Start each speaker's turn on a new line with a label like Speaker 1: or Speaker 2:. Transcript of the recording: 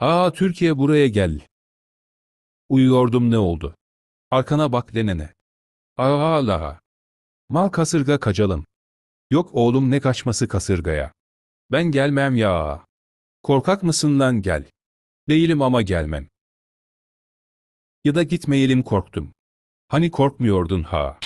Speaker 1: Aa Türkiye buraya gel. Uyuyordum ne oldu? Arkana bak denene.
Speaker 2: Aa la. Mal kasırga kaçalım. Yok oğlum ne kaçması kasırgaya. Ben gelmem ya. Korkak mısın lan gel. Değilim ama
Speaker 1: gelmem. Ya da gitmeyelim korktum. Hani korkmuyordun ha.